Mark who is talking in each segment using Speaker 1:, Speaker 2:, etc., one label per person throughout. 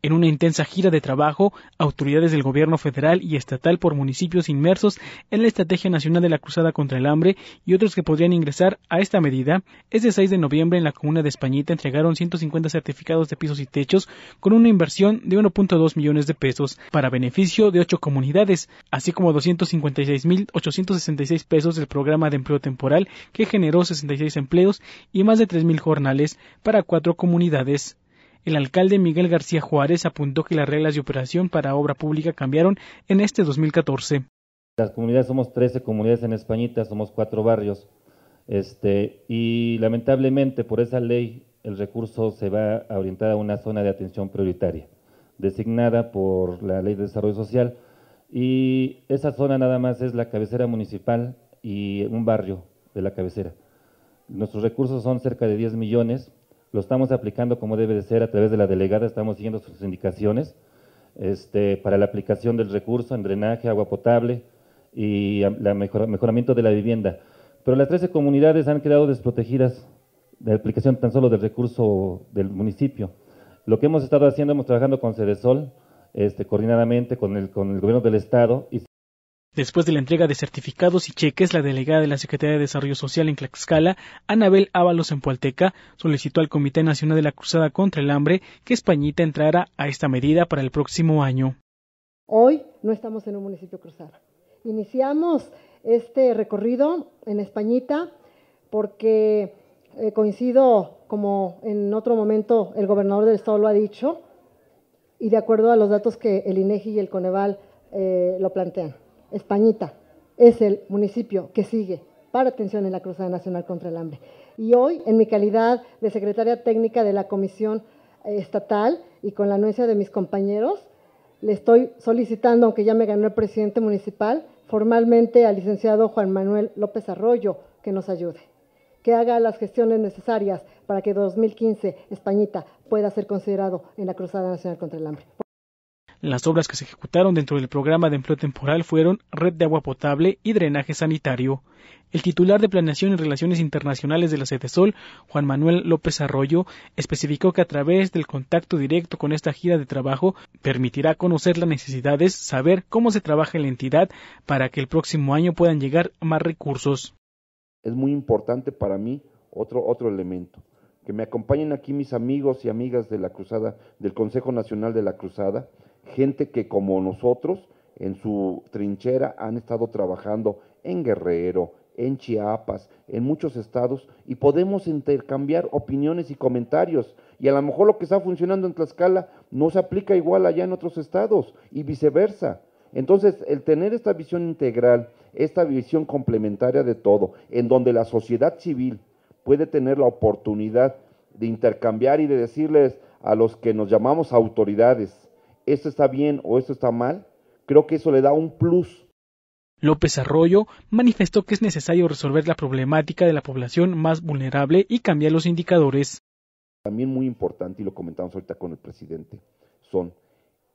Speaker 1: En una intensa gira de trabajo, autoridades del gobierno federal y estatal por municipios inmersos en la Estrategia Nacional de la Cruzada contra el Hambre y otros que podrían ingresar a esta medida, este 6 de noviembre en la comuna de Españita entregaron 150 certificados de pisos y techos con una inversión de 1.2 millones de pesos para beneficio de ocho comunidades, así como 256.866 pesos del programa de empleo temporal que generó 66 empleos y más de 3.000 jornales para cuatro comunidades. El alcalde Miguel García Juárez apuntó que las reglas de operación para obra pública cambiaron en este 2014.
Speaker 2: Las comunidades somos 13 comunidades en Españita, somos cuatro barrios. Este, y lamentablemente por esa ley el recurso se va a orientar a una zona de atención prioritaria, designada por la Ley de Desarrollo Social. Y esa zona nada más es la cabecera municipal y un barrio de la cabecera. Nuestros recursos son cerca de 10 millones lo estamos aplicando como debe de ser a través de la delegada, estamos siguiendo sus indicaciones este, para la aplicación del recurso en drenaje, agua potable y la mejoramiento de la vivienda. Pero las 13 comunidades han quedado desprotegidas de aplicación tan solo del recurso del municipio. Lo que hemos estado haciendo, hemos trabajando con Cedesol, este, coordinadamente con el, con el gobierno del Estado y
Speaker 1: Después de la entrega de certificados y cheques, la delegada de la Secretaría de Desarrollo Social en Tlaxcala, Anabel Ábalos en solicitó al Comité Nacional de la Cruzada contra el Hambre que Españita entrara a esta medida para el próximo año.
Speaker 3: Hoy no estamos en un municipio cruzado. Iniciamos este recorrido en Españita porque eh, coincido, como en otro momento el gobernador del estado lo ha dicho, y de acuerdo a los datos que el INEGI y el Coneval eh, lo plantean. Españita es el municipio que sigue para atención en la Cruzada Nacional contra el Hambre. Y hoy, en mi calidad de secretaria técnica de la Comisión Estatal y con la anuencia de mis compañeros, le estoy solicitando, aunque ya me ganó el presidente municipal, formalmente al licenciado Juan Manuel López Arroyo que nos ayude, que haga las gestiones necesarias para que 2015 Españita pueda ser considerado en la Cruzada Nacional contra el Hambre.
Speaker 1: Las obras que se ejecutaron dentro del programa de empleo temporal fueron red de agua potable y drenaje sanitario. El titular de Planeación y Relaciones Internacionales de la CETESOL, Juan Manuel López Arroyo, especificó que a través del contacto directo con esta gira de trabajo permitirá conocer las necesidades, saber cómo se trabaja en la entidad para que el próximo año puedan llegar más recursos.
Speaker 4: Es muy importante para mí otro, otro elemento. Que me acompañen aquí mis amigos y amigas de la Cruzada, del Consejo Nacional de la Cruzada, gente que como nosotros en su trinchera han estado trabajando en Guerrero, en Chiapas, en muchos estados, y podemos intercambiar opiniones y comentarios. Y a lo mejor lo que está funcionando en Tlaxcala no se aplica igual allá en otros estados y viceversa. Entonces, el tener esta visión integral, esta visión complementaria de todo, en donde la sociedad civil puede tener la oportunidad de intercambiar y de decirles a los que nos llamamos autoridades, esto está bien o esto está mal, creo que eso le da un plus.
Speaker 1: López Arroyo manifestó que es necesario resolver la problemática de la población más vulnerable y cambiar los indicadores. También muy importante, y
Speaker 4: lo comentamos ahorita con el presidente, son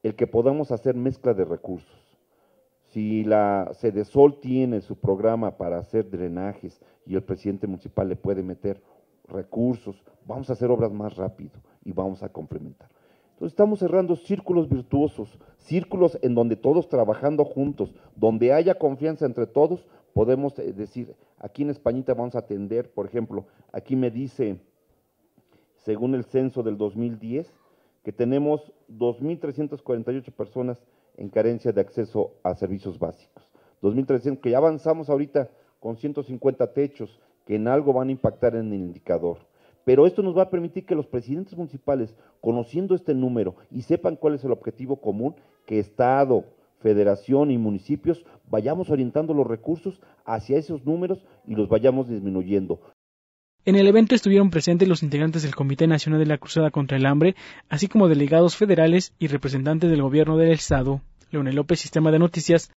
Speaker 4: el que podamos hacer mezcla de recursos. Si la Sol tiene su programa para hacer drenajes y el presidente municipal le puede meter recursos, vamos a hacer obras más rápido y vamos a complementar. Entonces estamos cerrando círculos virtuosos, círculos en donde todos trabajando juntos, donde haya confianza entre todos, podemos eh, decir, aquí en Españita vamos a atender, por ejemplo, aquí me dice, según el censo del 2010, que tenemos 2.348 personas en carencia de acceso a servicios básicos. 2.300, que ya avanzamos ahorita con 150 techos que en algo van a impactar en el indicador. Pero esto nos va a permitir que los presidentes municipales, conociendo este número y sepan cuál es el objetivo común, que Estado, Federación y municipios vayamos orientando los recursos hacia esos números y los vayamos disminuyendo.
Speaker 1: En el evento estuvieron presentes los integrantes del Comité Nacional de la Cruzada contra el Hambre, así como delegados federales y representantes del Gobierno del Estado. Leonel López, Sistema de Noticias,